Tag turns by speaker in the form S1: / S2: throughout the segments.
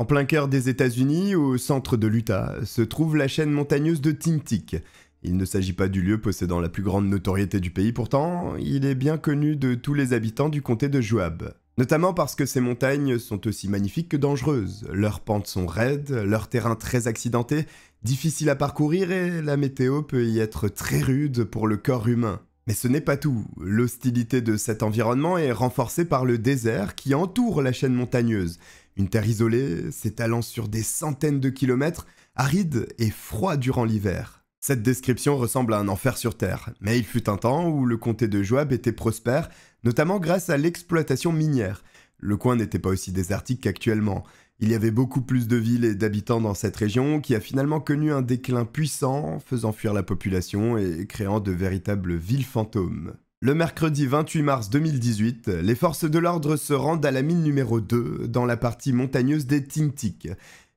S1: En plein cœur des États-Unis, au centre de l'Utah, se trouve la chaîne montagneuse de Tintic. Il ne s'agit pas du lieu possédant la plus grande notoriété du pays pourtant, il est bien connu de tous les habitants du comté de Joab. Notamment parce que ces montagnes sont aussi magnifiques que dangereuses. Leurs pentes sont raides, leur terrain très accidenté, difficile à parcourir et la météo peut y être très rude pour le corps humain. Mais ce n'est pas tout. L'hostilité de cet environnement est renforcée par le désert qui entoure la chaîne montagneuse une terre isolée, s'étalant sur des centaines de kilomètres, aride et froid durant l'hiver. Cette description ressemble à un enfer sur Terre, mais il fut un temps où le comté de Joab était prospère, notamment grâce à l'exploitation minière. Le coin n'était pas aussi désertique qu'actuellement. Il y avait beaucoup plus de villes et d'habitants dans cette région qui a finalement connu un déclin puissant, faisant fuir la population et créant de véritables villes fantômes. Le mercredi 28 mars 2018, les forces de l'ordre se rendent à la mine numéro 2, dans la partie montagneuse des Tintik.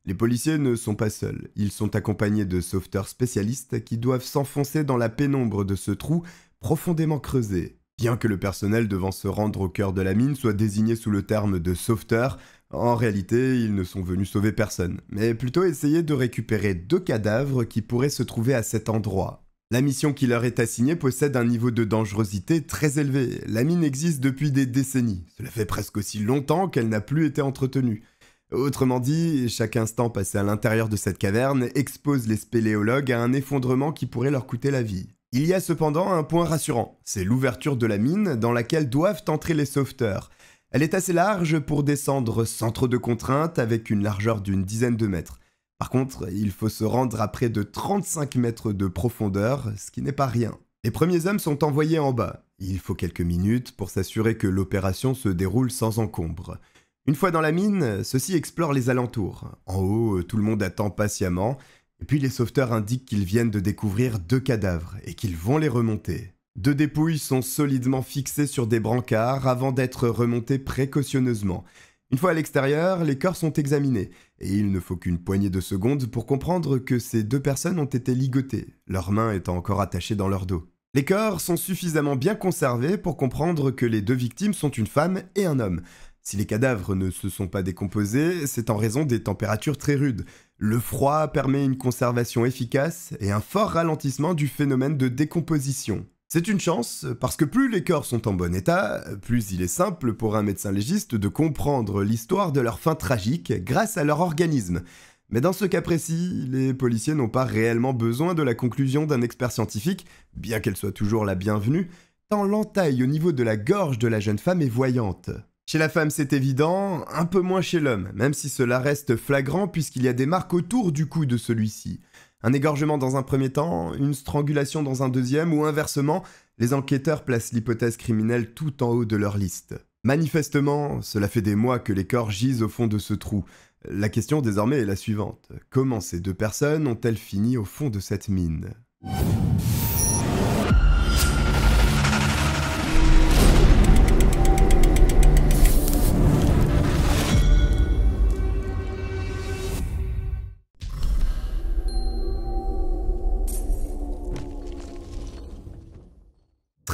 S1: Les policiers ne sont pas seuls, ils sont accompagnés de sauveteurs spécialistes qui doivent s'enfoncer dans la pénombre de ce trou profondément creusé. Bien que le personnel devant se rendre au cœur de la mine soit désigné sous le terme de sauveteurs, en réalité ils ne sont venus sauver personne, mais plutôt essayer de récupérer deux cadavres qui pourraient se trouver à cet endroit, la mission qui leur est assignée possède un niveau de dangerosité très élevé. La mine existe depuis des décennies. Cela fait presque aussi longtemps qu'elle n'a plus été entretenue. Autrement dit, chaque instant passé à l'intérieur de cette caverne expose les spéléologues à un effondrement qui pourrait leur coûter la vie. Il y a cependant un point rassurant, c'est l'ouverture de la mine dans laquelle doivent entrer les sauveteurs. Elle est assez large pour descendre sans trop de contraintes avec une largeur d'une dizaine de mètres. Par contre, il faut se rendre à près de 35 mètres de profondeur, ce qui n'est pas rien. Les premiers hommes sont envoyés en bas. Il faut quelques minutes pour s'assurer que l'opération se déroule sans encombre. Une fois dans la mine, ceux-ci explorent les alentours. En haut, tout le monde attend patiemment, et puis les sauveteurs indiquent qu'ils viennent de découvrir deux cadavres et qu'ils vont les remonter. Deux dépouilles sont solidement fixées sur des brancards avant d'être remontées précautionneusement. Une fois à l'extérieur, les corps sont examinés et il ne faut qu'une poignée de secondes pour comprendre que ces deux personnes ont été ligotées, leurs mains étant encore attachées dans leur dos. Les corps sont suffisamment bien conservés pour comprendre que les deux victimes sont une femme et un homme. Si les cadavres ne se sont pas décomposés, c'est en raison des températures très rudes. Le froid permet une conservation efficace et un fort ralentissement du phénomène de décomposition, c'est une chance, euh, parce que plus les corps sont en bon état, euh, plus il est simple pour un médecin légiste de comprendre l'histoire de leur fin tragique grâce à leur organisme. Mais dans ce cas précis, les policiers n'ont pas réellement besoin de la conclusion d'un expert scientifique, bien qu'elle soit toujours la bienvenue, tant l'entaille au niveau de la gorge de la jeune femme est voyante. Chez la femme, c'est évident, un peu moins chez l'homme, même si cela reste flagrant puisqu'il y a des marques autour du cou de celui-ci. Un égorgement dans un premier temps, une strangulation dans un deuxième ou inversement, les enquêteurs placent l'hypothèse criminelle tout en haut de leur liste. Manifestement, cela fait des mois que les corps gisent au fond de ce trou. La question désormais est la suivante. Comment ces deux personnes ont-elles fini au fond de cette mine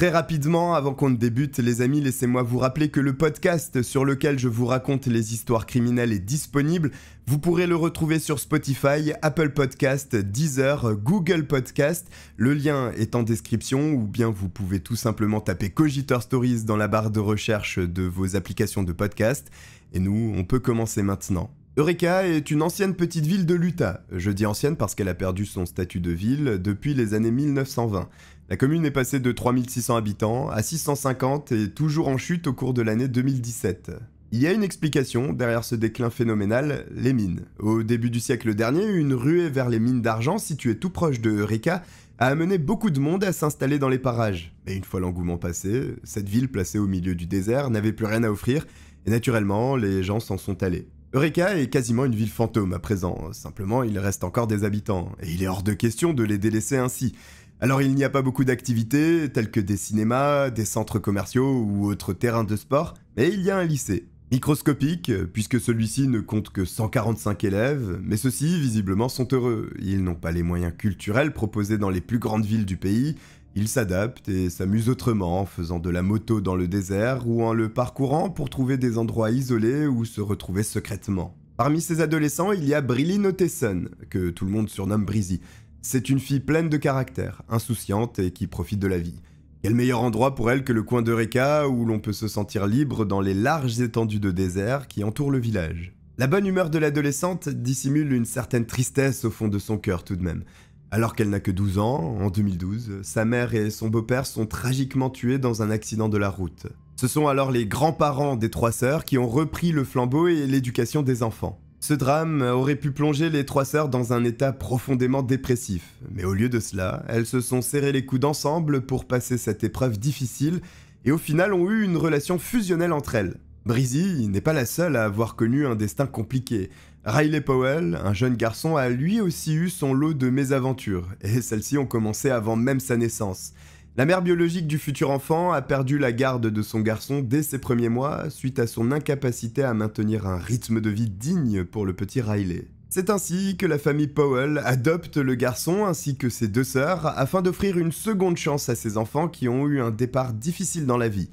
S1: Très rapidement, avant qu'on ne débute, les amis, laissez-moi vous rappeler que le podcast sur lequel je vous raconte les histoires criminelles est disponible. Vous pourrez le retrouver sur Spotify, Apple Podcast, Deezer, Google Podcast. Le lien est en description ou bien vous pouvez tout simplement taper Cogitor Stories dans la barre de recherche de vos applications de podcast. Et nous, on peut commencer maintenant. Eureka est une ancienne petite ville de l'Utah. Je dis ancienne parce qu'elle a perdu son statut de ville depuis les années 1920. La commune est passée de 3600 habitants à 650 et toujours en chute au cours de l'année 2017. Il y a une explication derrière ce déclin phénoménal, les mines. Au début du siècle dernier, une ruée vers les mines d'argent situées tout proche de Eureka a amené beaucoup de monde à s'installer dans les parages. Mais une fois l'engouement passé, cette ville placée au milieu du désert n'avait plus rien à offrir, et naturellement, les gens s'en sont allés. Eureka est quasiment une ville fantôme à présent, simplement il reste encore des habitants, et il est hors de question de les délaisser ainsi. Alors il n'y a pas beaucoup d'activités, telles que des cinémas, des centres commerciaux ou autres terrains de sport, mais il y a un lycée. Microscopique, puisque celui-ci ne compte que 145 élèves, mais ceux-ci visiblement sont heureux. Ils n'ont pas les moyens culturels proposés dans les plus grandes villes du pays, ils s'adaptent et s'amusent autrement en faisant de la moto dans le désert ou en le parcourant pour trouver des endroits isolés ou se retrouver secrètement. Parmi ces adolescents, il y a Brilly Noteson, que tout le monde surnomme Brizzy. C'est une fille pleine de caractère, insouciante et qui profite de la vie. Quel meilleur endroit pour elle que le coin de Reka où l'on peut se sentir libre dans les larges étendues de désert qui entourent le village. La bonne humeur de l'adolescente dissimule une certaine tristesse au fond de son cœur tout de même. Alors qu'elle n'a que 12 ans, en 2012, sa mère et son beau-père sont tragiquement tués dans un accident de la route. Ce sont alors les grands-parents des trois sœurs qui ont repris le flambeau et l'éducation des enfants. Ce drame aurait pu plonger les trois sœurs dans un état profondément dépressif, mais au lieu de cela, elles se sont serrées les coudes ensemble pour passer cette épreuve difficile et au final ont eu une relation fusionnelle entre elles. Brizzy n'est pas la seule à avoir connu un destin compliqué. Riley Powell, un jeune garçon, a lui aussi eu son lot de mésaventures, et celles-ci ont commencé avant même sa naissance. La mère biologique du futur enfant a perdu la garde de son garçon dès ses premiers mois suite à son incapacité à maintenir un rythme de vie digne pour le petit Riley. C'est ainsi que la famille Powell adopte le garçon ainsi que ses deux sœurs afin d'offrir une seconde chance à ses enfants qui ont eu un départ difficile dans la vie.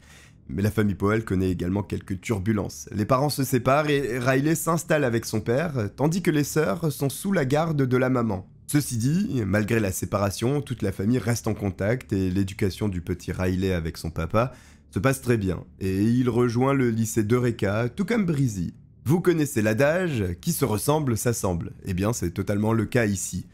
S1: Mais la famille Powell connaît également quelques turbulences. Les parents se séparent et Riley s'installe avec son père, tandis que les sœurs sont sous la garde de la maman. Ceci dit, malgré la séparation, toute la famille reste en contact et l'éducation du petit Riley avec son papa se passe très bien. Et il rejoint le lycée d'Eureka, tout comme Breezy. Vous connaissez l'adage, qui se ressemble s'assemble. Eh bien, c'est totalement le cas ici.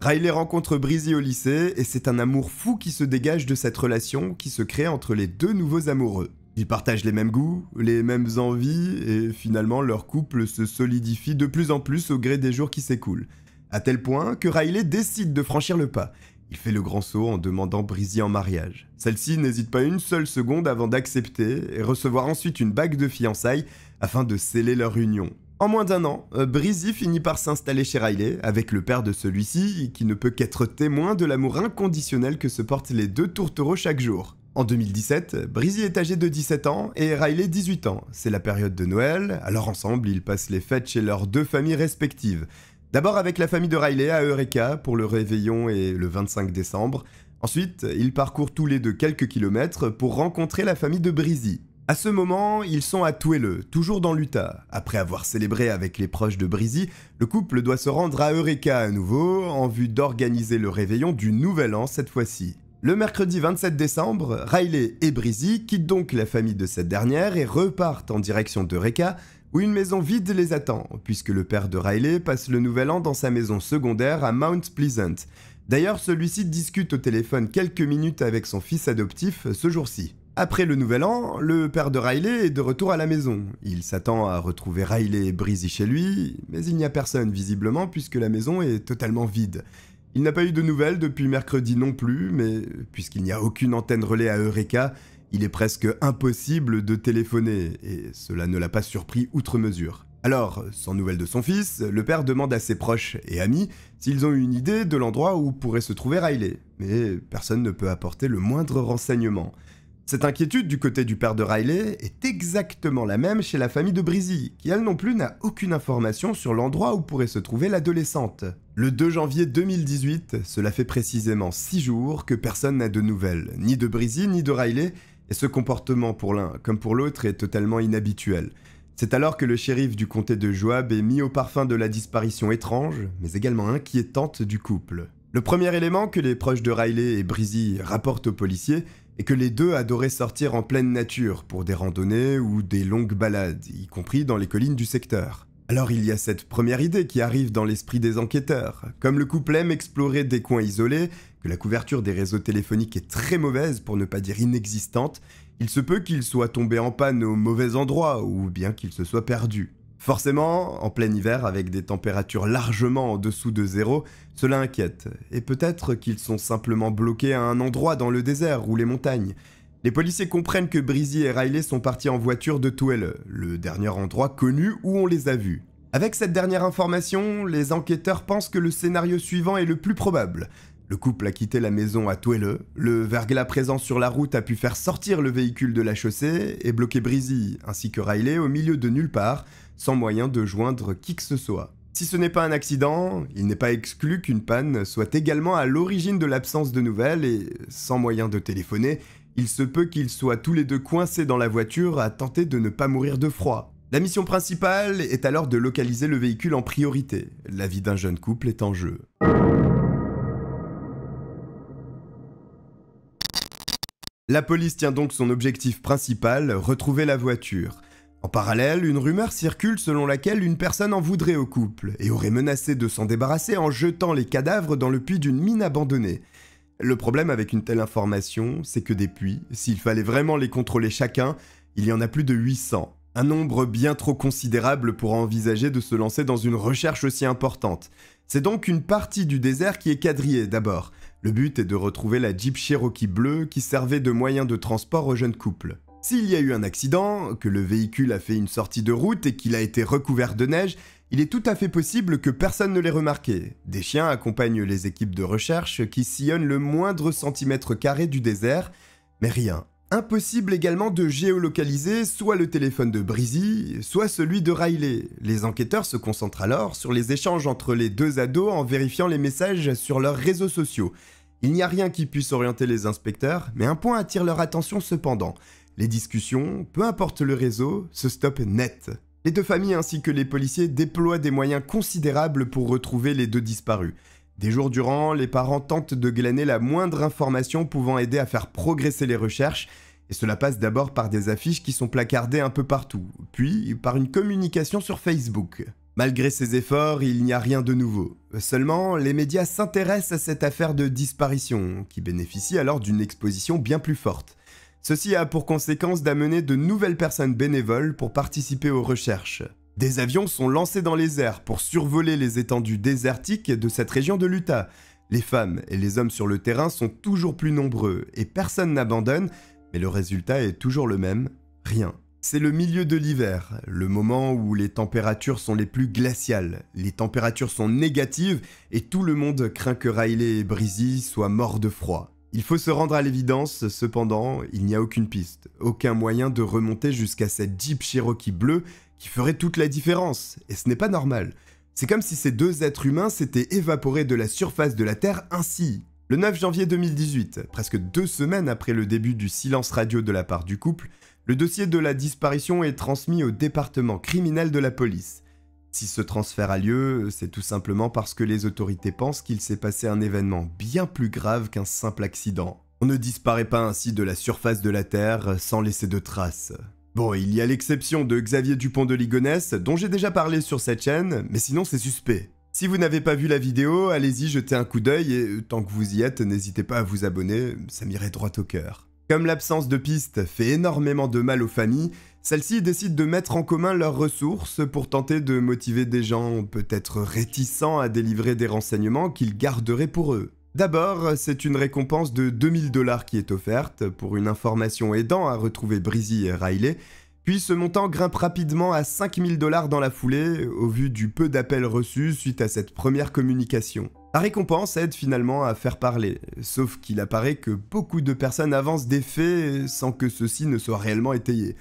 S1: Riley rencontre Breezy au lycée et c'est un amour fou qui se dégage de cette relation qui se crée entre les deux nouveaux amoureux. Ils partagent les mêmes goûts, les mêmes envies, et finalement leur couple se solidifie de plus en plus au gré des jours qui s'écoulent. À tel point que Riley décide de franchir le pas. Il fait le grand saut en demandant Brizzy en mariage. Celle-ci n'hésite pas une seule seconde avant d'accepter et recevoir ensuite une bague de fiançailles afin de sceller leur union. En moins d'un an, euh, Brizzy finit par s'installer chez Riley avec le père de celui-ci qui ne peut qu'être témoin de l'amour inconditionnel que se portent les deux tourtereaux chaque jour. En 2017, Brizzy est âgé de 17 ans et Riley 18 ans. C'est la période de Noël, alors ensemble ils passent les fêtes chez leurs deux familles respectives. D'abord avec la famille de Riley à Eureka pour le réveillon et le 25 décembre. Ensuite, ils parcourent tous les deux quelques kilomètres pour rencontrer la famille de Brizzy. À ce moment, ils sont à Tuele, toujours dans l'Utah. Après avoir célébré avec les proches de Brizzy, le couple doit se rendre à Eureka à nouveau en vue d'organiser le réveillon du nouvel an cette fois-ci. Le mercredi 27 décembre, Riley et Brizzy quittent donc la famille de cette dernière et repartent en direction d'Eureka où une maison vide les attend, puisque le père de Riley passe le nouvel an dans sa maison secondaire à Mount Pleasant. D'ailleurs, celui-ci discute au téléphone quelques minutes avec son fils adoptif ce jour-ci. Après le nouvel an, le père de Riley est de retour à la maison. Il s'attend à retrouver Riley et Breezy chez lui, mais il n'y a personne visiblement puisque la maison est totalement vide. Il n'a pas eu de nouvelles depuis mercredi non plus, mais puisqu'il n'y a aucune antenne relais à Eureka, il est presque impossible de téléphoner, et cela ne l'a pas surpris outre mesure. Alors, sans nouvelles de son fils, le père demande à ses proches et amis s'ils ont une idée de l'endroit où pourrait se trouver Riley, mais personne ne peut apporter le moindre renseignement. Cette inquiétude du côté du père de Riley est exactement la même chez la famille de Brizzy, qui elle non plus n'a aucune information sur l'endroit où pourrait se trouver l'adolescente. Le 2 janvier 2018, cela fait précisément 6 jours que personne n'a de nouvelles, ni de Brizzy ni de Riley, et ce comportement pour l'un comme pour l'autre est totalement inhabituel. C'est alors que le shérif du comté de Joab est mis au parfum de la disparition étrange, mais également inquiétante du couple. Le premier élément que les proches de Riley et Breezy rapportent aux policiers est que les deux adoraient sortir en pleine nature pour des randonnées ou des longues balades, y compris dans les collines du secteur. Alors il y a cette première idée qui arrive dans l'esprit des enquêteurs. Comme le couple aime explorer des coins isolés, que la couverture des réseaux téléphoniques est très mauvaise pour ne pas dire inexistante, il se peut qu'ils soient tombés en panne au mauvais endroit ou bien qu'ils se soient perdus. Forcément, en plein hiver, avec des températures largement en dessous de zéro, cela inquiète. Et peut-être qu'ils sont simplement bloqués à un endroit dans le désert ou les montagnes. Les policiers comprennent que Breezy et Riley sont partis en voiture de Tuelle, le dernier endroit connu où on les a vus. Avec cette dernière information, les enquêteurs pensent que le scénario suivant est le plus probable. Le couple a quitté la maison à Tuelle, le verglas présent sur la route a pu faire sortir le véhicule de la chaussée et bloquer Breezy ainsi que Riley au milieu de nulle part, sans moyen de joindre qui que ce soit. Si ce n'est pas un accident, il n'est pas exclu qu'une panne soit également à l'origine de l'absence de nouvelles et, sans moyen de téléphoner, il se peut qu'ils soient tous les deux coincés dans la voiture à tenter de ne pas mourir de froid. La mission principale est alors de localiser le véhicule en priorité. La vie d'un jeune couple est en jeu. La police tient donc son objectif principal, retrouver la voiture. En parallèle, une rumeur circule selon laquelle une personne en voudrait au couple et aurait menacé de s'en débarrasser en jetant les cadavres dans le puits d'une mine abandonnée. Le problème avec une telle information, c'est que des puits, s'il fallait vraiment les contrôler chacun, il y en a plus de 800. Un nombre bien trop considérable pour envisager de se lancer dans une recherche aussi importante. C'est donc une partie du désert qui est quadrillée d'abord. Le but est de retrouver la Jeep Cherokee bleue qui servait de moyen de transport au jeune couple. S'il y a eu un accident, que le véhicule a fait une sortie de route et qu'il a été recouvert de neige, il est tout à fait possible que personne ne l'ait remarqué. Des chiens accompagnent les équipes de recherche qui sillonnent le moindre centimètre carré du désert, mais rien. Impossible également de géolocaliser soit le téléphone de Breezy, soit celui de Riley. Les enquêteurs se concentrent alors sur les échanges entre les deux ados en vérifiant les messages sur leurs réseaux sociaux. Il n'y a rien qui puisse orienter les inspecteurs, mais un point attire leur attention cependant. Les discussions, peu importe le réseau, se stoppent net. Les deux familles ainsi que les policiers déploient des moyens considérables pour retrouver les deux disparus. Des jours durant, les parents tentent de glaner la moindre information pouvant aider à faire progresser les recherches, et cela passe d'abord par des affiches qui sont placardées un peu partout, puis par une communication sur Facebook. Malgré ces efforts, il n'y a rien de nouveau. Seulement, les médias s'intéressent à cette affaire de disparition, qui bénéficie alors d'une exposition bien plus forte. Ceci a pour conséquence d'amener de nouvelles personnes bénévoles pour participer aux recherches. Des avions sont lancés dans les airs pour survoler les étendues désertiques de cette région de l'Utah. Les femmes et les hommes sur le terrain sont toujours plus nombreux et personne n'abandonne, mais le résultat est toujours le même, rien. C'est le milieu de l'hiver, le moment où les températures sont les plus glaciales. Les températures sont négatives et tout le monde craint que Riley et Brizzy soient morts de froid. Il faut se rendre à l'évidence, cependant, il n'y a aucune piste, aucun moyen de remonter jusqu'à cette Jeep Cherokee bleue qui ferait toute la différence, et ce n'est pas normal. C'est comme si ces deux êtres humains s'étaient évaporés de la surface de la Terre ainsi. Le 9 janvier 2018, presque deux semaines après le début du silence radio de la part du couple, le dossier de la disparition est transmis au département criminel de la police. Si ce transfert a lieu, c'est tout simplement parce que les autorités pensent qu'il s'est passé un événement bien plus grave qu'un simple accident. On ne disparaît pas ainsi de la surface de la Terre sans laisser de traces. Bon, il y a l'exception de Xavier Dupont de Ligonnès, dont j'ai déjà parlé sur cette chaîne, mais sinon c'est suspect. Si vous n'avez pas vu la vidéo, allez-y jeter un coup d'œil et tant que vous y êtes, n'hésitez pas à vous abonner, ça m'irait droit au cœur. Comme l'absence de piste fait énormément de mal aux familles, celles-ci décident de mettre en commun leurs ressources pour tenter de motiver des gens peut-être réticents à délivrer des renseignements qu'ils garderaient pour eux. D'abord, c'est une récompense de 2000 dollars qui est offerte pour une information aidant à retrouver Breezy et Riley, puis ce montant grimpe rapidement à 5000 dollars dans la foulée au vu du peu d'appels reçus suite à cette première communication. La récompense aide finalement à faire parler, sauf qu'il apparaît que beaucoup de personnes avancent des faits sans que ceux-ci ne soient réellement étayés.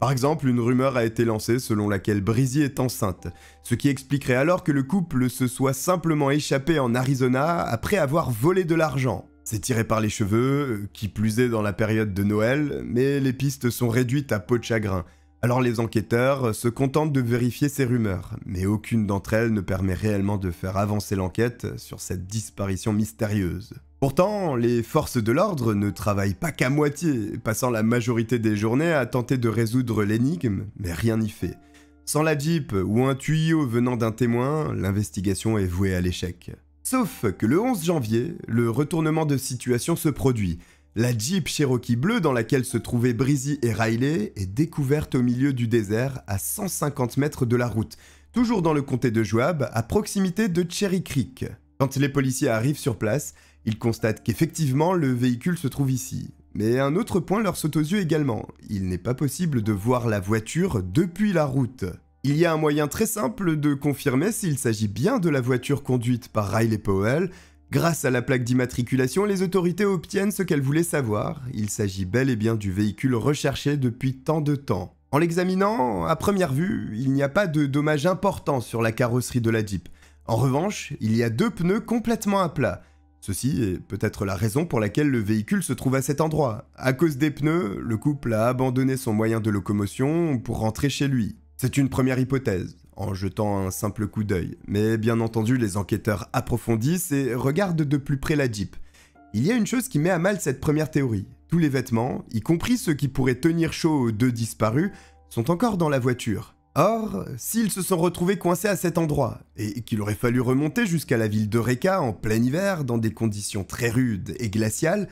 S1: Par exemple, une rumeur a été lancée selon laquelle Brizzy est enceinte, ce qui expliquerait alors que le couple se soit simplement échappé en Arizona après avoir volé de l'argent. C'est tiré par les cheveux, euh, qui plus est dans la période de Noël, mais les pistes sont réduites à peau de chagrin. Alors les enquêteurs euh, se contentent de vérifier ces rumeurs, mais aucune d'entre elles ne permet réellement de faire avancer l'enquête sur cette disparition mystérieuse. Pourtant, les forces de l'ordre ne travaillent pas qu'à moitié, passant la majorité des journées à tenter de résoudre l'énigme, mais rien n'y fait. Sans la jeep ou un tuyau venant d'un témoin, l'investigation est vouée à l'échec. Sauf que le 11 janvier, le retournement de situation se produit. La jeep Cherokee bleue dans laquelle se trouvaient Breezy et Riley est découverte au milieu du désert à 150 mètres de la route, toujours dans le comté de Joab, à proximité de Cherry Creek. Quand les policiers arrivent sur place, ils constatent qu'effectivement le véhicule se trouve ici. Mais un autre point leur saute aux yeux également, il n'est pas possible de voir la voiture depuis la route. Il y a un moyen très simple de confirmer s'il s'agit bien de la voiture conduite par Riley Powell. Grâce à la plaque d'immatriculation, les autorités obtiennent ce qu'elles voulaient savoir. Il s'agit bel et bien du véhicule recherché depuis tant de temps. En l'examinant, à première vue, il n'y a pas de dommages importants sur la carrosserie de la Jeep. En revanche, il y a deux pneus complètement à plat. Ceci est peut-être la raison pour laquelle le véhicule se trouve à cet endroit. À cause des pneus, le couple a abandonné son moyen de locomotion pour rentrer chez lui. C'est une première hypothèse, en jetant un simple coup d'œil. Mais bien entendu, les enquêteurs approfondissent et regardent de plus près la Jeep. Il y a une chose qui met à mal cette première théorie. Tous les vêtements, y compris ceux qui pourraient tenir chaud aux deux disparus, sont encore dans la voiture. Or, s'ils se sont retrouvés coincés à cet endroit, et qu'il aurait fallu remonter jusqu'à la ville d'Eureka en plein hiver dans des conditions très rudes et glaciales,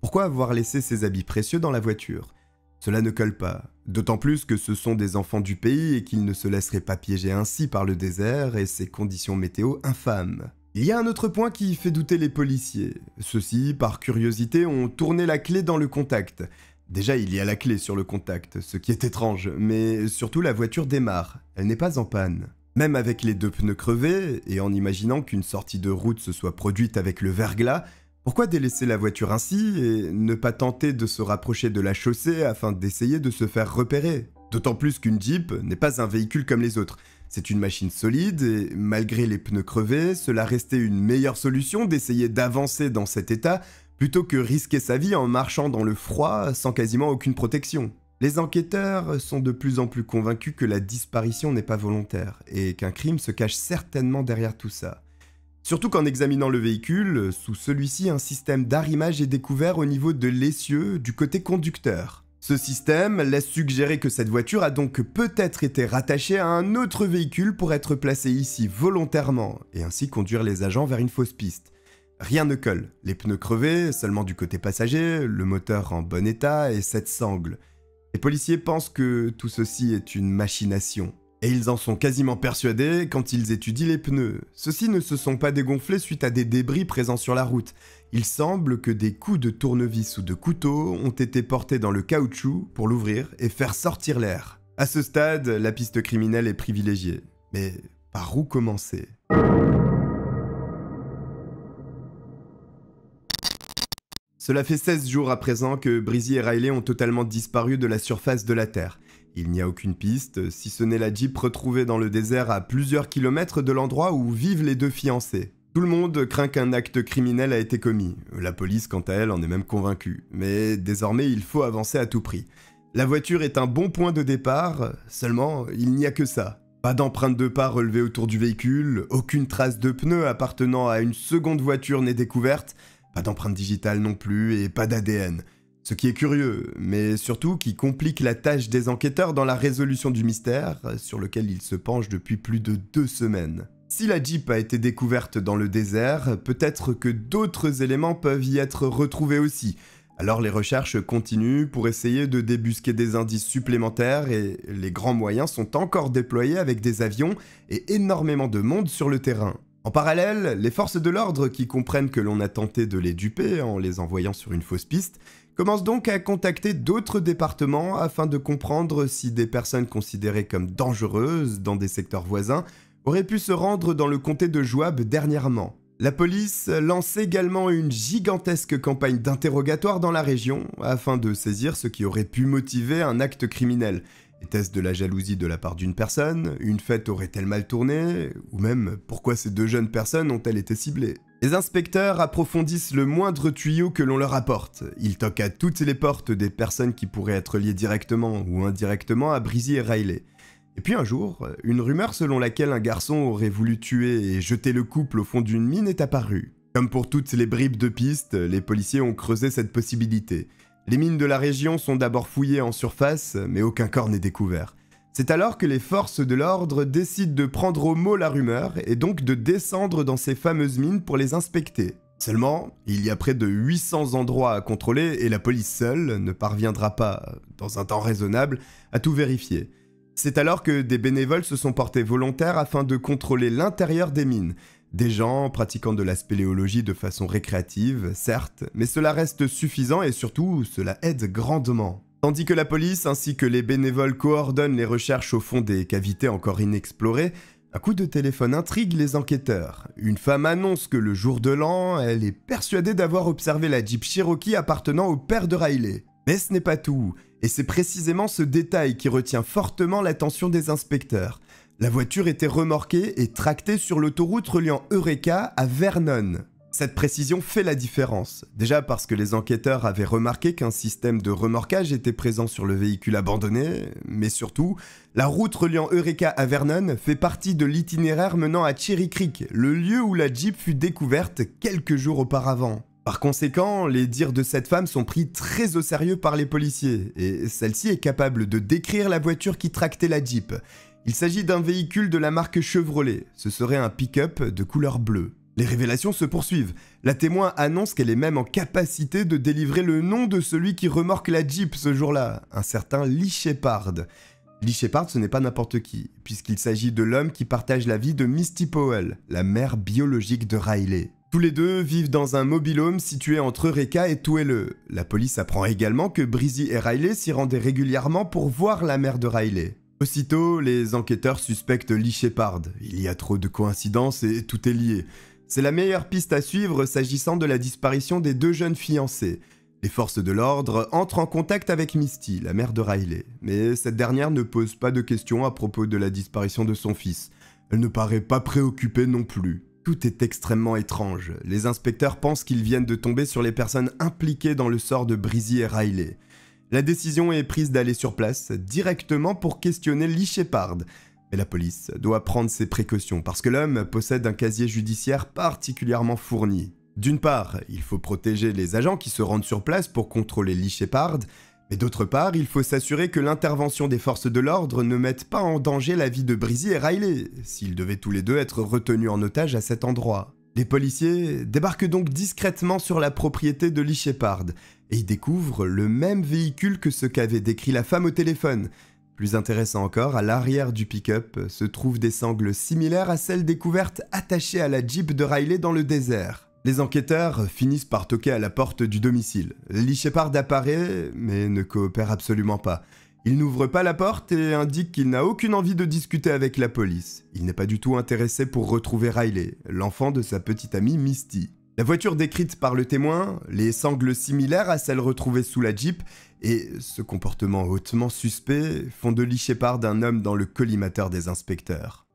S1: pourquoi avoir laissé ces habits précieux dans la voiture Cela ne colle pas, d'autant plus que ce sont des enfants du pays et qu'ils ne se laisseraient pas piéger ainsi par le désert et ses conditions météo infâmes. Il y a un autre point qui fait douter les policiers. Ceux-ci, par curiosité, ont tourné la clé dans le contact, Déjà, il y a la clé sur le contact, ce qui est étrange, mais surtout la voiture démarre, elle n'est pas en panne. Même avec les deux pneus crevés, et en imaginant qu'une sortie de route se soit produite avec le verglas, pourquoi délaisser la voiture ainsi et ne pas tenter de se rapprocher de la chaussée afin d'essayer de se faire repérer D'autant plus qu'une Jeep n'est pas un véhicule comme les autres. C'est une machine solide et malgré les pneus crevés, cela restait une meilleure solution d'essayer d'avancer dans cet état plutôt que risquer sa vie en marchant dans le froid sans quasiment aucune protection. Les enquêteurs sont de plus en plus convaincus que la disparition n'est pas volontaire et qu'un crime se cache certainement derrière tout ça. Surtout qu'en examinant le véhicule, sous celui-ci un système d'arrimage est découvert au niveau de l'essieu du côté conducteur. Ce système laisse suggérer que cette voiture a donc peut-être été rattachée à un autre véhicule pour être placée ici volontairement et ainsi conduire les agents vers une fausse piste. Rien ne colle, les pneus crevés, seulement du côté passager, le moteur en bon état et cette sangle. Les policiers pensent que tout ceci est une machination, et ils en sont quasiment persuadés quand ils étudient les pneus. Ceux-ci ne se sont pas dégonflés suite à des débris présents sur la route. Il semble que des coups de tournevis ou de couteau ont été portés dans le caoutchouc pour l'ouvrir et faire sortir l'air. À ce stade, la piste criminelle est privilégiée. Mais par où commencer Cela fait 16 jours à présent que Brizzy et Riley ont totalement disparu de la surface de la Terre. Il n'y a aucune piste, si ce n'est la Jeep retrouvée dans le désert à plusieurs kilomètres de l'endroit où vivent les deux fiancés. Tout le monde craint qu'un acte criminel a été commis. La police, quant à elle, en est même convaincue. Mais désormais, il faut avancer à tout prix. La voiture est un bon point de départ, seulement, il n'y a que ça. Pas d'empreinte de pas relevée autour du véhicule, aucune trace de pneus appartenant à une seconde voiture n'est découverte, pas d'empreinte digitale non plus et pas d'ADN. Ce qui est curieux, mais surtout qui complique la tâche des enquêteurs dans la résolution du mystère sur lequel ils se penchent depuis plus de deux semaines. Si la Jeep a été découverte dans le désert, peut-être que d'autres éléments peuvent y être retrouvés aussi. Alors les recherches continuent pour essayer de débusquer des indices supplémentaires et les grands moyens sont encore déployés avec des avions et énormément de monde sur le terrain. En parallèle, les forces de l'ordre qui comprennent que l'on a tenté de les duper en les envoyant sur une fausse piste, commencent donc à contacter d'autres départements afin de comprendre si des personnes considérées comme dangereuses dans des secteurs voisins auraient pu se rendre dans le comté de Jouab dernièrement. La police lance également une gigantesque campagne d'interrogatoire dans la région afin de saisir ce qui aurait pu motiver un acte criminel était de la jalousie de la part d'une personne Une fête aurait-elle mal tourné Ou même, pourquoi ces deux jeunes personnes ont-elles été ciblées Les inspecteurs approfondissent le moindre tuyau que l'on leur apporte. Ils toquent à toutes les portes des personnes qui pourraient être liées directement ou indirectement à Brizzy et Riley. Et puis un jour, une rumeur selon laquelle un garçon aurait voulu tuer et jeter le couple au fond d'une mine est apparue. Comme pour toutes les bribes de piste, les policiers ont creusé cette possibilité. Les mines de la région sont d'abord fouillées en surface, mais aucun corps n'est découvert. C'est alors que les forces de l'ordre décident de prendre au mot la rumeur et donc de descendre dans ces fameuses mines pour les inspecter. Seulement, il y a près de 800 endroits à contrôler et la police seule ne parviendra pas, dans un temps raisonnable, à tout vérifier. C'est alors que des bénévoles se sont portés volontaires afin de contrôler l'intérieur des mines, des gens pratiquant de la spéléologie de façon récréative, certes, mais cela reste suffisant et surtout cela aide grandement. Tandis que la police ainsi que les bénévoles coordonnent les recherches au fond des cavités encore inexplorées, un coup de téléphone intrigue les enquêteurs. Une femme annonce que le jour de l'an, elle est persuadée d'avoir observé la Jeep Cherokee appartenant au père de Riley. Mais ce n'est pas tout, et c'est précisément ce détail qui retient fortement l'attention des inspecteurs. La voiture était remorquée et tractée sur l'autoroute reliant Eureka à Vernon. Cette précision fait la différence, déjà parce que les enquêteurs avaient remarqué qu'un système de remorquage était présent sur le véhicule abandonné, mais surtout, la route reliant Eureka à Vernon fait partie de l'itinéraire menant à Cherry Creek, le lieu où la Jeep fut découverte quelques jours auparavant. Par conséquent, les dires de cette femme sont pris très au sérieux par les policiers, et celle-ci est capable de décrire la voiture qui tractait la Jeep, il s'agit d'un véhicule de la marque Chevrolet. Ce serait un pick-up de couleur bleue. Les révélations se poursuivent. La témoin annonce qu'elle est même en capacité de délivrer le nom de celui qui remorque la Jeep ce jour-là, un certain Lee Shepard. Lee Shepard, ce n'est pas n'importe qui, puisqu'il s'agit de l'homme qui partage la vie de Misty Powell, la mère biologique de Riley. Tous les deux vivent dans un mobil-home situé entre Eureka et Tuele. La police apprend également que Breezy et Riley s'y rendaient régulièrement pour voir la mère de Riley. Aussitôt, les enquêteurs suspectent Lee Shepard. Il y a trop de coïncidences et tout est lié. C'est la meilleure piste à suivre s'agissant de la disparition des deux jeunes fiancés. Les forces de l'ordre entrent en contact avec Misty, la mère de Riley, mais cette dernière ne pose pas de questions à propos de la disparition de son fils. Elle ne paraît pas préoccupée non plus. Tout est extrêmement étrange. Les inspecteurs pensent qu'ils viennent de tomber sur les personnes impliquées dans le sort de Breezy et Riley. La décision est prise d'aller sur place directement pour questionner Lee Shepard. Mais la police doit prendre ses précautions parce que l'homme possède un casier judiciaire particulièrement fourni. D'une part, il faut protéger les agents qui se rendent sur place pour contrôler Lee Shepard, mais d'autre part, il faut s'assurer que l'intervention des forces de l'ordre ne mette pas en danger la vie de Brizzy et Riley, s'ils devaient tous les deux être retenus en otage à cet endroit. Les policiers débarquent donc discrètement sur la propriété de Lee Shepard et découvre le même véhicule que ce qu'avait décrit la femme au téléphone. Plus intéressant encore, à l'arrière du pick-up se trouvent des sangles similaires à celles découvertes attachées à la Jeep de Riley dans le désert. Les enquêteurs finissent par toquer à la porte du domicile. Lee Shepard apparaît, mais ne coopère absolument pas. Il n'ouvre pas la porte et indique qu'il n'a aucune envie de discuter avec la police. Il n'est pas du tout intéressé pour retrouver Riley, l'enfant de sa petite amie Misty. La voiture décrite par le témoin, les sangles similaires à celles retrouvées sous la Jeep et ce comportement hautement suspect font de Lee Shepard un homme dans le collimateur des inspecteurs.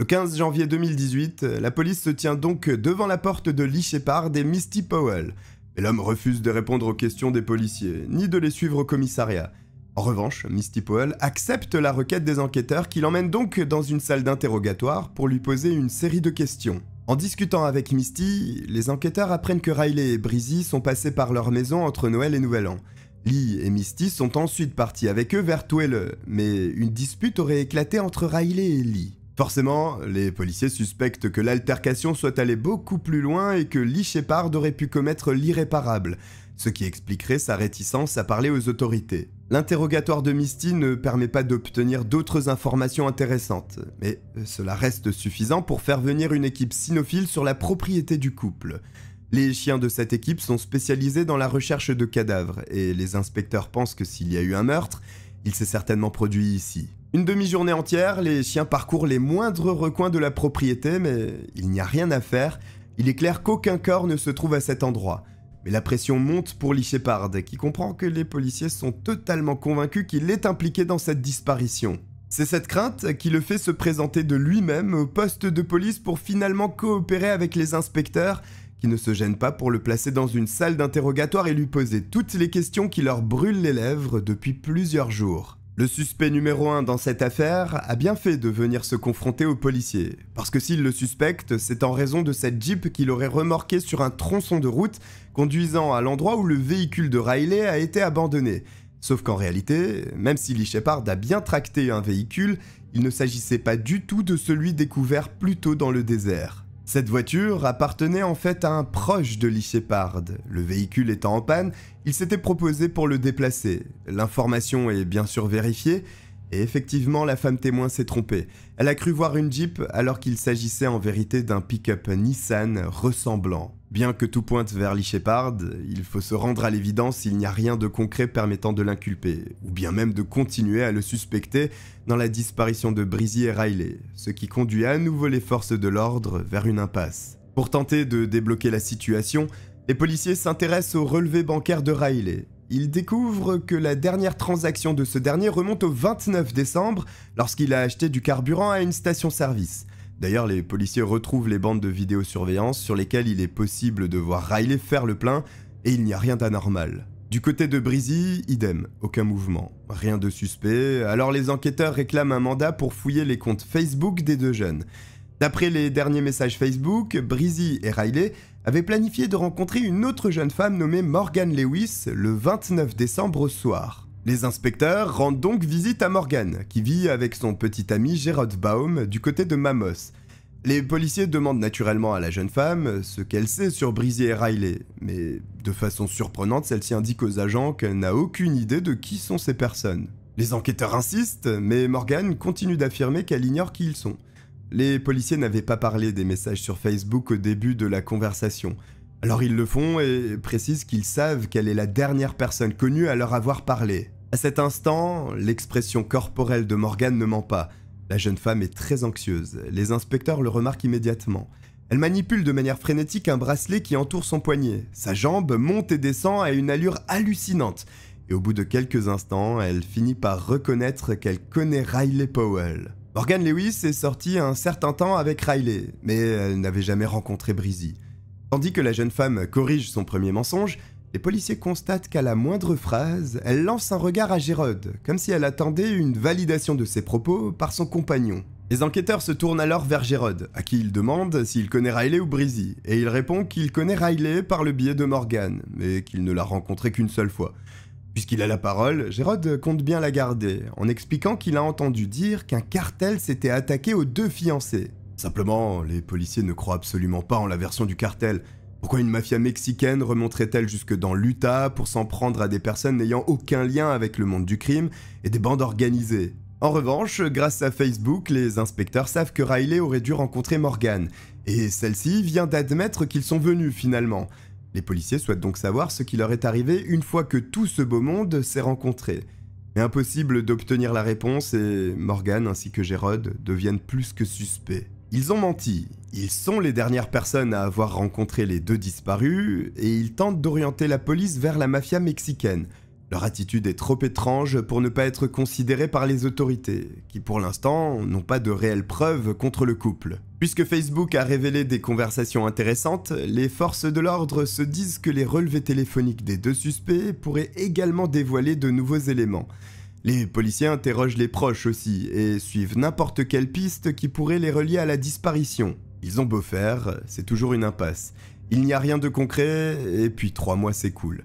S1: Le 15 janvier 2018, la police se tient donc devant la porte de Lee Shepard et Misty Powell. Mais l'homme refuse de répondre aux questions des policiers, ni de les suivre au commissariat. En revanche, Misty Powell accepte la requête des enquêteurs qui l'emmènent donc dans une salle d'interrogatoire pour lui poser une série de questions. En discutant avec Misty, les enquêteurs apprennent que Riley et Breezy sont passés par leur maison entre Noël et Nouvel An. Lee et Misty sont ensuite partis avec eux vers Twele, mais une dispute aurait éclaté entre Riley et Lee. Forcément, les policiers suspectent que l'altercation soit allée beaucoup plus loin et que Lee Shepard aurait pu commettre l'irréparable, ce qui expliquerait sa réticence à parler aux autorités. L'interrogatoire de Misty ne permet pas d'obtenir d'autres informations intéressantes, mais euh, cela reste suffisant pour faire venir une équipe cynophile sur la propriété du couple. Les chiens de cette équipe sont spécialisés dans la recherche de cadavres, et les inspecteurs pensent que s'il y a eu un meurtre, il s'est certainement produit ici. Une demi-journée entière, les chiens parcourent les moindres recoins de la propriété, mais il n'y a rien à faire. Il est clair qu'aucun corps ne se trouve à cet endroit. Mais la pression monte pour Lee Shepard, qui comprend que les policiers sont totalement convaincus qu'il est impliqué dans cette disparition. C'est cette crainte qui le fait se présenter de lui-même au poste de police pour finalement coopérer avec les inspecteurs, qui ne se gênent pas pour le placer dans une salle d'interrogatoire et lui poser toutes les questions qui leur brûlent les lèvres depuis plusieurs jours. Le suspect numéro 1 dans cette affaire a bien fait de venir se confronter aux policiers, parce que s'il le suspecte, c'est en raison de cette Jeep qu'il aurait remorqué sur un tronçon de route conduisant à l'endroit où le véhicule de Riley a été abandonné. Sauf qu'en réalité, même si Lee Shepard a bien tracté un véhicule, il ne s'agissait pas du tout de celui découvert plus tôt dans le désert. Cette voiture appartenait en fait à un proche de Lee Shepard. Le véhicule étant en panne, il s'était proposé pour le déplacer. L'information est bien sûr vérifiée, et effectivement la femme témoin s'est trompée. Elle a cru voir une Jeep alors qu'il s'agissait en vérité d'un pick-up Nissan ressemblant. Bien que tout pointe vers Lee Shepard, il faut se rendre à l'évidence s'il n'y a rien de concret permettant de l'inculper, ou bien même de continuer à le suspecter dans la disparition de Brizzy et Riley, ce qui conduit à nouveau les forces de l'ordre vers une impasse. Pour tenter de débloquer la situation, les policiers s'intéressent au relevé bancaire de Riley. Ils découvrent que la dernière transaction de ce dernier remonte au 29 décembre, lorsqu'il a acheté du carburant à une station-service. D'ailleurs, les policiers retrouvent les bandes de vidéosurveillance sur lesquelles il est possible de voir Riley faire le plein et il n'y a rien d'anormal. Du côté de Breezy, idem, aucun mouvement, rien de suspect, alors les enquêteurs réclament un mandat pour fouiller les comptes Facebook des deux jeunes. D'après les derniers messages Facebook, Breezy et Riley avaient planifié de rencontrer une autre jeune femme nommée Morgan Lewis le 29 décembre au soir. Les inspecteurs rendent donc visite à Morgan, qui vit avec son petit ami Gerard Baum du côté de Mamos. Les policiers demandent naturellement à la jeune femme ce qu'elle sait sur Brisier et Riley, mais de façon surprenante, celle-ci indique aux agents qu'elle n'a aucune idée de qui sont ces personnes. Les enquêteurs insistent, mais Morgan continue d'affirmer qu'elle ignore qui ils sont. Les policiers n'avaient pas parlé des messages sur Facebook au début de la conversation, alors ils le font et précisent qu'ils savent qu'elle est la dernière personne connue à leur avoir parlé. À cet instant, l'expression corporelle de Morgane ne ment pas. La jeune femme est très anxieuse. Les inspecteurs le remarquent immédiatement. Elle manipule de manière frénétique un bracelet qui entoure son poignet. Sa jambe monte et descend à une allure hallucinante. Et au bout de quelques instants, elle finit par reconnaître qu'elle connaît Riley Powell. Morgan Lewis est sortie un certain temps avec Riley, mais elle n'avait jamais rencontré Brizzy. Tandis que la jeune femme corrige son premier mensonge, les policiers constatent qu'à la moindre phrase, elle lance un regard à Gérode, comme si elle attendait une validation de ses propos par son compagnon. Les enquêteurs se tournent alors vers Gérode, à qui ils demandent s'il connaît Riley ou Breezy, et il répond qu'il connaît Riley par le biais de Morgan, mais qu'il ne l'a rencontrée qu'une seule fois. Puisqu'il a la parole, Gérode compte bien la garder, en expliquant qu'il a entendu dire qu'un cartel s'était attaqué aux deux fiancés, Simplement, les policiers ne croient absolument pas en la version du cartel. Pourquoi une mafia mexicaine remonterait-elle jusque dans l'Utah pour s'en prendre à des personnes n'ayant aucun lien avec le monde du crime et des bandes organisées en revanche, grâce à Facebook, les inspecteurs savent que Riley aurait dû rencontrer Morgan, et celle-ci vient d'admettre qu'ils sont venus finalement. Les policiers souhaitent donc savoir ce qui leur est arrivé une fois que tout ce beau monde s'est rencontré. Mais impossible d'obtenir la réponse et Morgan ainsi que Gérard deviennent plus que suspects. Ils ont menti, ils sont les dernières personnes à avoir rencontré les deux disparus, et ils tentent d'orienter la police vers la mafia mexicaine. Leur attitude est trop étrange pour ne pas être considérée par les autorités, qui pour l'instant n'ont pas de réelles preuves contre le couple. Puisque Facebook a révélé des conversations intéressantes, les forces de l'ordre se disent que les relevés téléphoniques des deux suspects pourraient également dévoiler de nouveaux éléments. Les policiers interrogent les proches aussi et suivent n'importe quelle piste qui pourrait les relier à la disparition. Ils ont beau faire, c'est toujours une impasse. Il n'y a rien de concret et puis trois mois s'écoulent.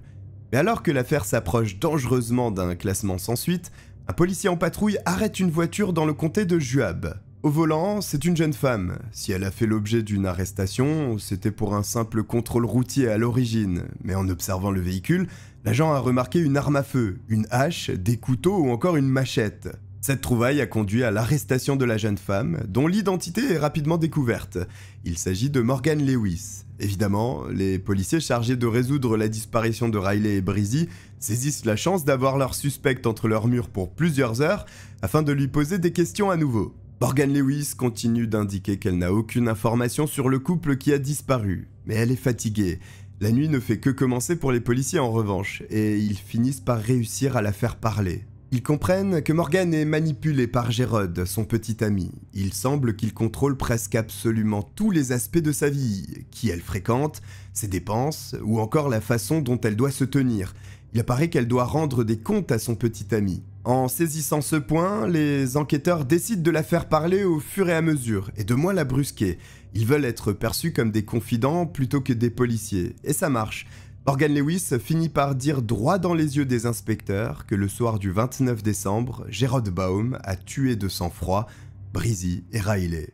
S1: Mais alors que l'affaire s'approche dangereusement d'un classement sans suite, un policier en patrouille arrête une voiture dans le comté de Juab. Au volant, c'est une jeune femme. Si elle a fait l'objet d'une arrestation, c'était pour un simple contrôle routier à l'origine, mais en observant le véhicule, l'agent a remarqué une arme à feu, une hache, des couteaux ou encore une machette. Cette trouvaille a conduit à l'arrestation de la jeune femme, dont l'identité est rapidement découverte. Il s'agit de Morgan Lewis. Évidemment, les policiers chargés de résoudre la disparition de Riley et Breezy saisissent la chance d'avoir leur suspect entre leurs murs pour plusieurs heures afin de lui poser des questions à nouveau. Morgan Lewis continue d'indiquer qu'elle n'a aucune information sur le couple qui a disparu, mais elle est fatiguée la nuit ne fait que commencer pour les policiers en revanche, et ils finissent par réussir à la faire parler. Ils comprennent que Morgan est manipulée par Gérard, son petit ami. Il semble qu'il contrôle presque absolument tous les aspects de sa vie, qui elle fréquente, ses dépenses, ou encore la façon dont elle doit se tenir. Il apparaît qu'elle doit rendre des comptes à son petit ami. En saisissant ce point, les enquêteurs décident de la faire parler au fur et à mesure et de moins la brusquer. Ils veulent être perçus comme des confidents plutôt que des policiers. Et ça marche. Morgan Lewis finit par dire droit dans les yeux des inspecteurs que le soir du 29 décembre, Gerard Baum a tué de sang-froid Brizzy et Riley.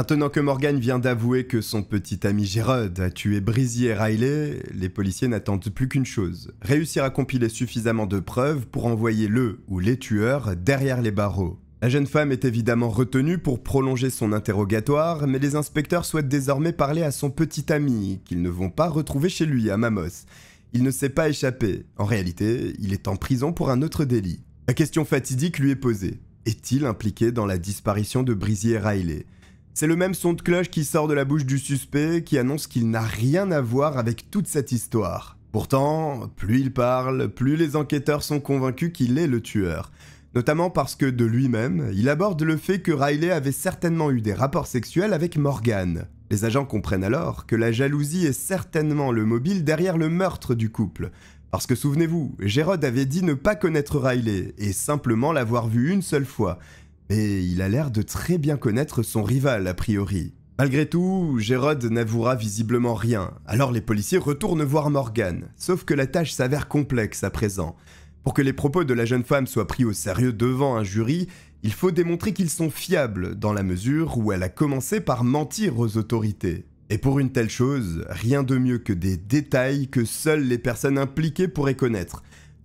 S1: Maintenant que Morgan vient d'avouer que son petit ami Gerard a tué Brisier et Riley, les policiers n'attendent plus qu'une chose, réussir à compiler suffisamment de preuves pour envoyer le ou les tueurs derrière les barreaux. La jeune femme est évidemment retenue pour prolonger son interrogatoire, mais les inspecteurs souhaitent désormais parler à son petit ami, qu'ils ne vont pas retrouver chez lui à Mamos. Il ne s'est pas échappé, en réalité, il est en prison pour un autre délit. La question fatidique lui est posée, est-il impliqué dans la disparition de Brisier et Riley c'est le même son de cloche qui sort de la bouche du suspect qui annonce qu'il n'a rien à voir avec toute cette histoire. Pourtant, plus il parle, plus les enquêteurs sont convaincus qu'il est le tueur. Notamment parce que de lui-même, il aborde le fait que Riley avait certainement eu des rapports sexuels avec Morgan. Les agents comprennent alors que la jalousie est certainement le mobile derrière le meurtre du couple. Parce que souvenez-vous, Gérard avait dit ne pas connaître Riley et simplement l'avoir vu une seule fois mais il a l'air de très bien connaître son rival a priori. Malgré tout, Gérard n'avouera visiblement rien, alors les policiers retournent voir Morgan, sauf que la tâche s'avère complexe à présent. Pour que les propos de la jeune femme soient pris au sérieux devant un jury, il faut démontrer qu'ils sont fiables, dans la mesure où elle a commencé par mentir aux autorités. Et pour une telle chose, rien de mieux que des détails que seules les personnes impliquées pourraient connaître.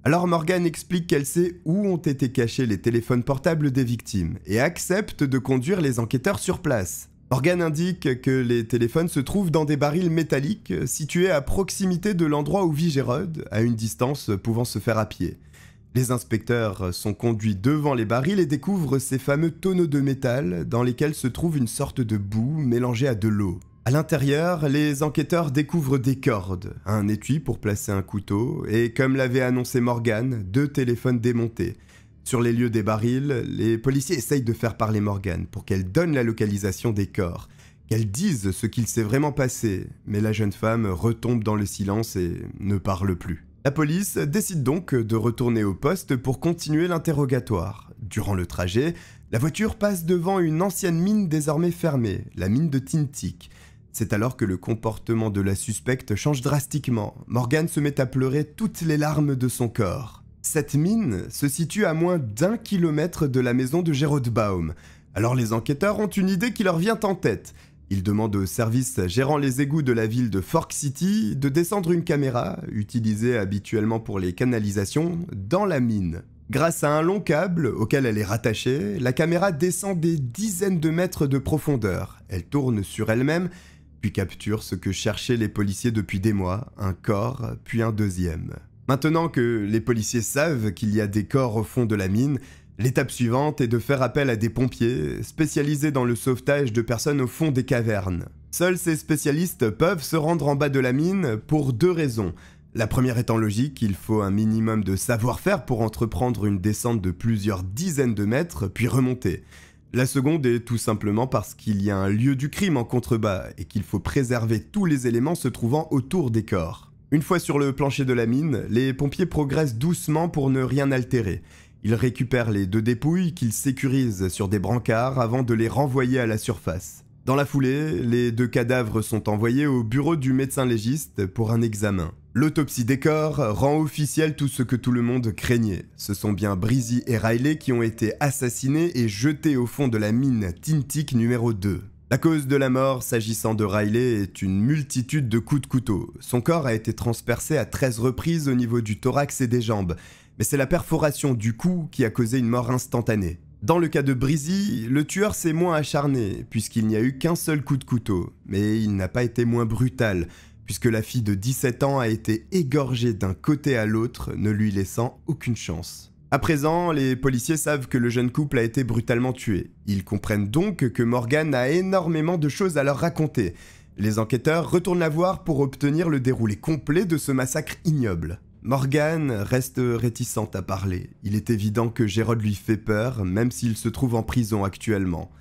S1: Alors Morgan explique qu'elle sait où ont été cachés les téléphones portables des victimes et accepte de conduire les enquêteurs sur place. Morgan indique que les téléphones se trouvent dans des barils métalliques euh, situés à proximité de l'endroit où vit Gérod, à une distance pouvant se faire à pied. Les inspecteurs sont conduits devant les barils et découvrent ces fameux tonneaux de métal dans lesquels se trouve une sorte de boue mélangée à de l'eau. À l'intérieur, les enquêteurs découvrent des cordes, un étui pour placer un couteau, et comme l'avait annoncé Morgan, deux téléphones démontés. Sur les lieux des barils, les policiers essayent de faire parler Morgan pour qu'elle donne la localisation des corps, qu'elle dise ce qu'il s'est vraiment passé, mais la jeune femme retombe dans le silence et ne parle plus. La police décide donc de retourner au poste pour continuer l'interrogatoire. Durant le trajet, la voiture passe devant une ancienne mine désormais fermée, la mine de Tintic, c'est alors que le comportement de la suspecte change drastiquement. Morgan se met à pleurer toutes les larmes de son corps. Cette mine se situe à moins d'un kilomètre de la maison de Gerald Baum. Alors les enquêteurs ont une idée qui leur vient en tête. Ils demandent au service gérant les égouts de la ville de Fork City de descendre une caméra, utilisée habituellement pour les canalisations, dans la mine. Grâce à un long câble auquel elle est rattachée, la caméra descend des dizaines de mètres de profondeur. Elle tourne sur elle-même capture ce que cherchaient les policiers depuis des mois, un corps, puis un deuxième. Maintenant que les policiers savent qu'il y a des corps au fond de la mine, l'étape suivante est de faire appel à des pompiers spécialisés dans le sauvetage de personnes au fond des cavernes. Seuls ces spécialistes peuvent se rendre en bas de la mine pour deux raisons. La première étant logique, il faut un minimum de savoir-faire pour entreprendre une descente de plusieurs dizaines de mètres puis remonter. La seconde est tout simplement parce qu'il y a un lieu du crime en contrebas et qu'il faut préserver tous les éléments se trouvant autour des corps. Une fois sur le plancher de la mine, les pompiers progressent doucement pour ne rien altérer. Ils récupèrent les deux dépouilles qu'ils sécurisent sur des brancards avant de les renvoyer à la surface. Dans la foulée, les deux cadavres sont envoyés au bureau du médecin légiste pour un examen. L'autopsie des corps rend officiel tout ce que tout le monde craignait. Ce sont bien Breezy et Riley qui ont été assassinés et jetés au fond de la mine Tintic numéro 2. La cause de la mort s'agissant de Riley est une multitude de coups de couteau. Son corps a été transpercé à 13 reprises au niveau du thorax et des jambes, mais c'est la perforation du cou qui a causé une mort instantanée. Dans le cas de Breezy, le tueur s'est moins acharné, puisqu'il n'y a eu qu'un seul coup de couteau, mais il n'a pas été moins brutal, puisque la fille de 17 ans a été égorgée d'un côté à l'autre, ne lui laissant aucune chance. À présent, les policiers savent que le jeune couple a été brutalement tué. Ils comprennent donc que Morgan a énormément de choses à leur raconter. Les enquêteurs retournent la voir pour obtenir le déroulé complet de ce massacre ignoble. Morgan reste réticente à parler. Il est évident que Gérard lui fait peur, même s'il se trouve en prison actuellement.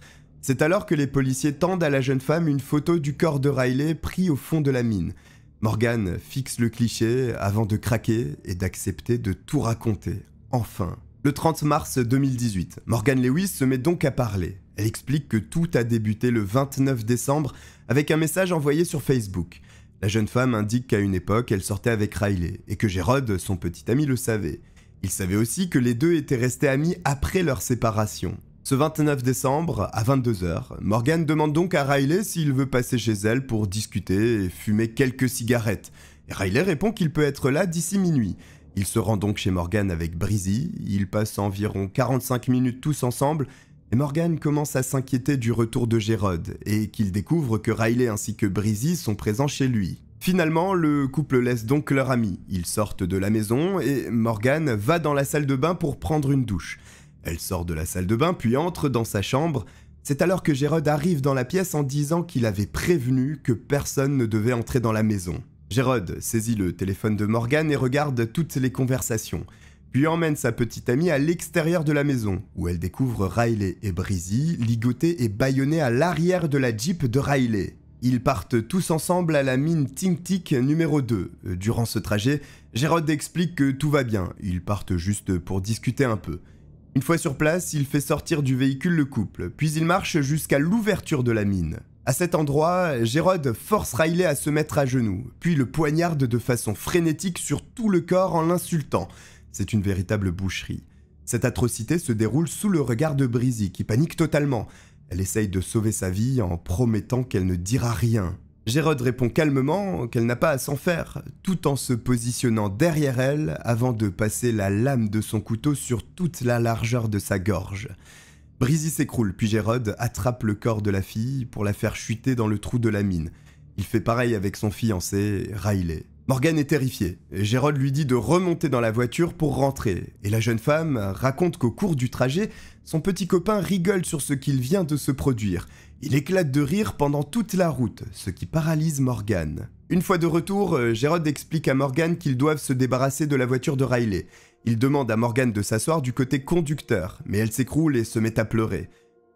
S1: C'est alors que les policiers tendent à la jeune femme une photo du corps de Riley pris au fond de la mine. Morgan fixe le cliché avant de craquer et d'accepter de tout raconter. Enfin. Le 30 mars 2018, Morgan Lewis se met donc à parler. Elle explique que tout a débuté le 29 décembre avec un message envoyé sur Facebook. La jeune femme indique qu'à une époque, elle sortait avec Riley et que Gérard, son petit ami, le savait. Il savait aussi que les deux étaient restés amis après leur séparation. Ce 29 décembre, à 22h, Morgan demande donc à Riley s'il veut passer chez elle pour discuter et fumer quelques cigarettes. Riley répond qu'il peut être là d'ici minuit. Il se rend donc chez Morgan avec Breezy, ils passent environ 45 minutes tous ensemble, et Morgan commence à s'inquiéter du retour de Gérard, et qu'il découvre que Riley ainsi que Breezy sont présents chez lui. Finalement, le couple laisse donc leur ami, ils sortent de la maison, et Morgan va dans la salle de bain pour prendre une douche. Elle sort de la salle de bain puis entre dans sa chambre. C'est alors que Gérard arrive dans la pièce en disant qu'il avait prévenu que personne ne devait entrer dans la maison. Gérard saisit le téléphone de Morgan et regarde toutes les conversations, puis emmène sa petite amie à l'extérieur de la maison, où elle découvre Riley et Breezy ligotés et bâillonnés à l'arrière de la Jeep de Riley. Ils partent tous ensemble à la mine Tintic numéro 2. Durant ce trajet, Gérard explique que tout va bien, ils partent juste pour discuter un peu. Une fois sur place, il fait sortir du véhicule le couple, puis il marche jusqu'à l'ouverture de la mine. À cet endroit, Gérard force Riley à se mettre à genoux, puis le poignarde de façon frénétique sur tout le corps en l'insultant. C'est une véritable boucherie. Cette atrocité se déroule sous le regard de Breezy, qui panique totalement. Elle essaye de sauver sa vie en promettant qu'elle ne dira rien. Gérard répond calmement qu'elle n'a pas à s'en faire, tout en se positionnant derrière elle avant de passer la lame de son couteau sur toute la largeur de sa gorge. Brisi s'écroule, puis Gérard attrape le corps de la fille pour la faire chuter dans le trou de la mine. Il fait pareil avec son fiancé, Riley. Morgan est terrifié. Gérald lui dit de remonter dans la voiture pour rentrer, et la jeune femme raconte qu'au cours du trajet, son petit copain rigole sur ce qu'il vient de se produire. Il éclate de rire pendant toute la route, ce qui paralyse Morgan. Une fois de retour, euh, Gérald explique à Morgan qu'ils doivent se débarrasser de la voiture de Riley. Il demande à Morgan de s'asseoir du côté conducteur, mais elle s'écroule et se met à pleurer.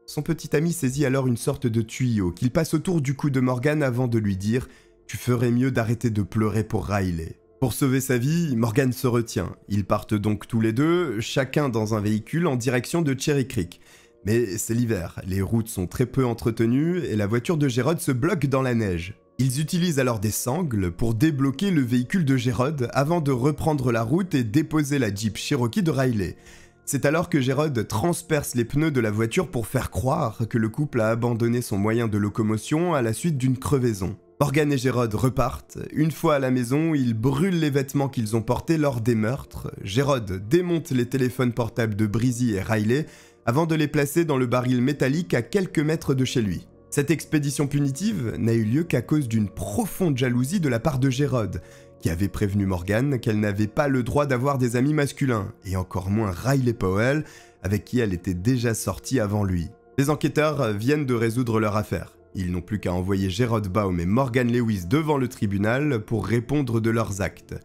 S1: Son petit ami saisit alors une sorte de tuyau qu'il passe autour du cou de Morgan avant de lui dire tu ferais mieux d'arrêter de pleurer pour Riley. Pour sauver sa vie, Morgan se retient. Ils partent donc tous les deux, chacun dans un véhicule en direction de Cherry Creek. Mais c'est l'hiver, les routes sont très peu entretenues et la voiture de Gérard se bloque dans la neige. Ils utilisent alors des sangles pour débloquer le véhicule de Gérard avant de reprendre la route et déposer la Jeep Cherokee de Riley. C'est alors que Gérard transperce les pneus de la voiture pour faire croire que le couple a abandonné son moyen de locomotion à la suite d'une crevaison. Morgan et Gérod repartent. Une fois à la maison, ils brûlent les vêtements qu'ils ont portés lors des meurtres. Gérod démonte les téléphones portables de Brizzy et Riley avant de les placer dans le baril métallique à quelques mètres de chez lui. Cette expédition punitive n'a eu lieu qu'à cause d'une profonde jalousie de la part de Gérod, qui avait prévenu Morgan qu'elle n'avait pas le droit d'avoir des amis masculins, et encore moins Riley Powell, avec qui elle était déjà sortie avant lui. Les enquêteurs viennent de résoudre leur affaire. Ils n'ont plus qu'à envoyer Gerard Baum et Morgan Lewis devant le tribunal pour répondre de leurs actes.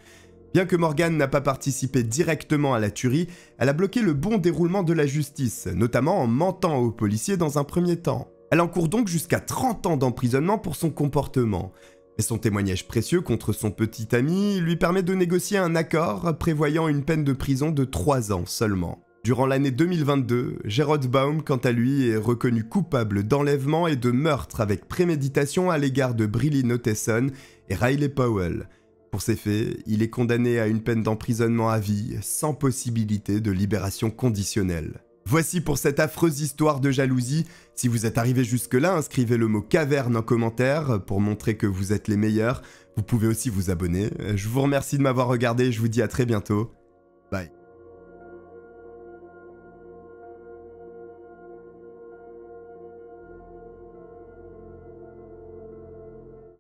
S1: Bien que Morgan n'a pas participé directement à la tuerie, elle a bloqué le bon déroulement de la justice, notamment en mentant aux policiers dans un premier temps. Elle encourt donc jusqu'à 30 ans d'emprisonnement pour son comportement. Mais son témoignage précieux contre son petit ami lui permet de négocier un accord prévoyant une peine de prison de 3 ans seulement. Durant l'année 2022, Gerald Baum, quant à lui, est reconnu coupable d'enlèvement et de meurtre avec préméditation à l'égard de Brilly Noteson et Riley Powell. Pour ces faits, il est condamné à une peine d'emprisonnement à vie, sans possibilité de libération conditionnelle. Voici pour cette affreuse histoire de jalousie. Si vous êtes arrivé jusque-là, inscrivez le mot caverne en commentaire pour montrer que vous êtes les meilleurs. Vous pouvez aussi vous abonner. Je vous remercie de m'avoir regardé, je vous dis à très bientôt. Bye.